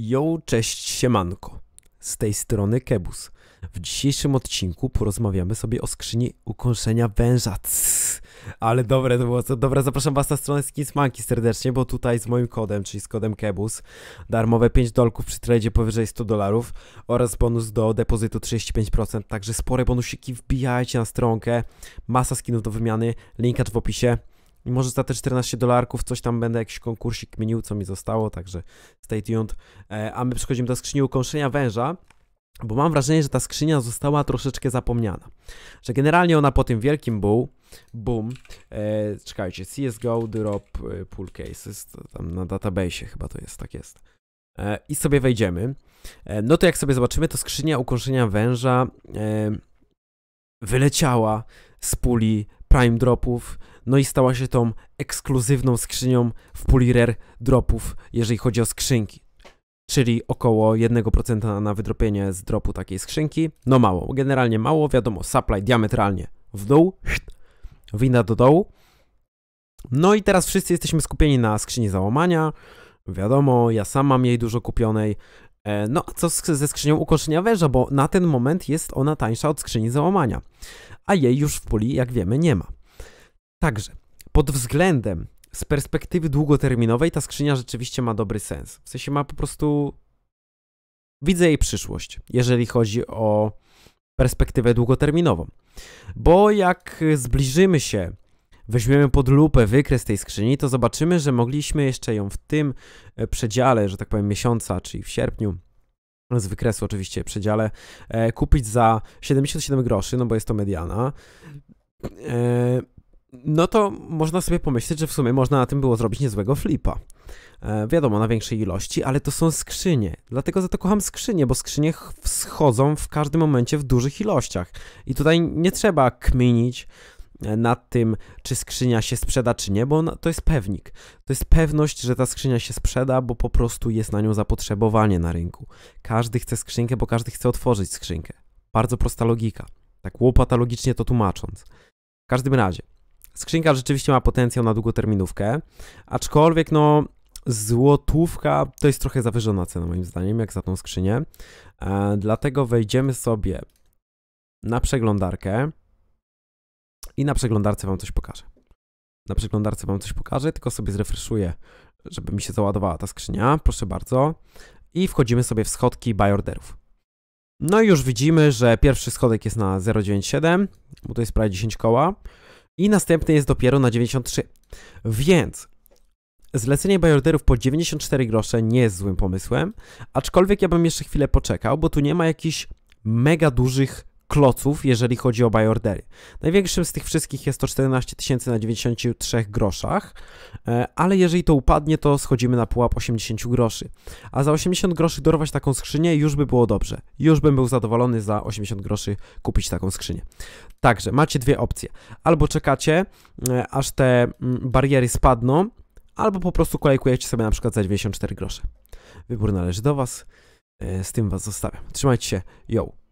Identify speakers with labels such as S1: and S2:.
S1: Jo, cześć, siemanko. Z tej strony Kebus. W dzisiejszym odcinku porozmawiamy sobie o skrzyni ukończenia węża. Css. Ale dobre to było. Dobra, zapraszam was na stronę Skinsmanki serdecznie, bo tutaj z moim kodem, czyli z kodem Kebus, darmowe 5 dolków przy tradzie powyżej 100 dolarów oraz bonus do depozytu 35%. Także spore bonusiki wbijajcie na stronkę. Masa skinów do wymiany, linkacz w opisie. I może za te 14 dolarków coś tam będę jakiś konkursik mienił, co mi zostało, także stay tuned. E, a my przechodzimy do skrzyni ukąszenia węża bo mam wrażenie, że ta skrzynia została troszeczkę zapomniana. Że generalnie ona po tym wielkim był boom e, czekajcie, CSGO drop e, pool cases, tam na databaseie chyba to jest, tak jest. E, I sobie wejdziemy. E, no to jak sobie zobaczymy, to skrzynia ukąszenia węża e, wyleciała z puli Prime Dropów, no i stała się tą ekskluzywną skrzynią w puli Rare Dropów, jeżeli chodzi o skrzynki. Czyli około 1% na wydropienie z dropu takiej skrzynki. No mało, generalnie mało, wiadomo, supply diametralnie w dół, wina do dołu. No i teraz wszyscy jesteśmy skupieni na skrzyni załamania. Wiadomo, ja sam mam jej dużo kupionej. E, no, a co ze skrzynią ukończenia węża, bo na ten moment jest ona tańsza od skrzyni załamania a jej już w puli, jak wiemy, nie ma. Także pod względem z perspektywy długoterminowej ta skrzynia rzeczywiście ma dobry sens. W sensie ma po prostu. Widzę jej przyszłość, jeżeli chodzi o perspektywę długoterminową. Bo jak zbliżymy się, weźmiemy pod lupę wykres tej skrzyni, to zobaczymy, że mogliśmy jeszcze ją w tym e, przedziale, że tak powiem, miesiąca, czyli w sierpniu, z wykresu oczywiście przedziale, e, kupić za 77 groszy, no bo jest to mediana, e, no to można sobie pomyśleć, że w sumie można na tym było zrobić niezłego flipa. E, wiadomo, na większej ilości, ale to są skrzynie. Dlatego za to kocham skrzynie, bo skrzynie schodzą w każdym momencie w dużych ilościach. I tutaj nie trzeba kminić, E, nad tym, czy skrzynia się sprzeda, czy nie, bo to jest pewnik. To jest pewność, że ta skrzynia się sprzeda, bo po prostu jest na nią zapotrzebowanie na rynku. Każdy chce skrzynkę, bo każdy chce otworzyć skrzynkę. Bardzo prosta logika. Tak łopatologicznie to tłumacząc. W każdym razie, skrzynka rzeczywiście ma potencjał na długoterminówkę, aczkolwiek no złotówka to jest trochę zawyżona cena moim zdaniem, jak za tą skrzynię. E, dlatego wejdziemy sobie na przeglądarkę i na przeglądarce Wam coś pokażę. Na przeglądarce Wam coś pokażę, tylko sobie zrefreszuję, żeby mi się załadowała ta skrzynia. Proszę bardzo. I wchodzimy sobie w schodki bajorderów. orderów. No i już widzimy, że pierwszy schodek jest na 0,97, bo to jest prawie 10 koła. I następny jest dopiero na 93. Więc zlecenie bajorderów orderów po 94 grosze nie jest złym pomysłem, aczkolwiek ja bym jeszcze chwilę poczekał, bo tu nie ma jakichś mega dużych kloców, jeżeli chodzi o buy ordery. Największym z tych wszystkich jest to 14 tysięcy na 93 groszach, e, ale jeżeli to upadnie, to schodzimy na pułap 80 groszy. A za 80 groszy dorwać taką skrzynię już by było dobrze. Już bym był zadowolony za 80 groszy kupić taką skrzynię. Także macie dwie opcje. Albo czekacie, e, aż te mm, bariery spadną, albo po prostu kolejkujecie sobie na przykład za 94 grosze. Wybór należy do Was. E, z tym Was zostawiam. Trzymajcie się. Yo!